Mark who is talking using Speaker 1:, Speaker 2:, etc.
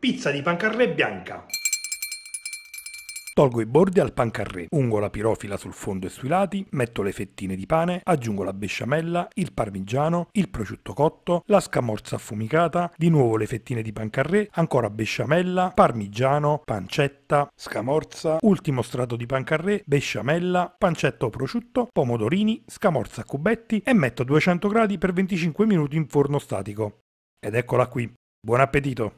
Speaker 1: Pizza di pancarré bianca.
Speaker 2: Tolgo i bordi al pancarré, ungo la pirofila sul fondo e sui lati, metto le fettine di pane, aggiungo la besciamella, il parmigiano, il prosciutto cotto, la scamorza affumicata, di nuovo le fettine di pancarré, ancora besciamella, parmigiano, pancetta, scamorza, ultimo strato di pancarré, besciamella, pancetta o prosciutto, pomodorini, scamorza a cubetti e metto a 200 gradi per 25 minuti in forno statico. Ed eccola qui. Buon appetito!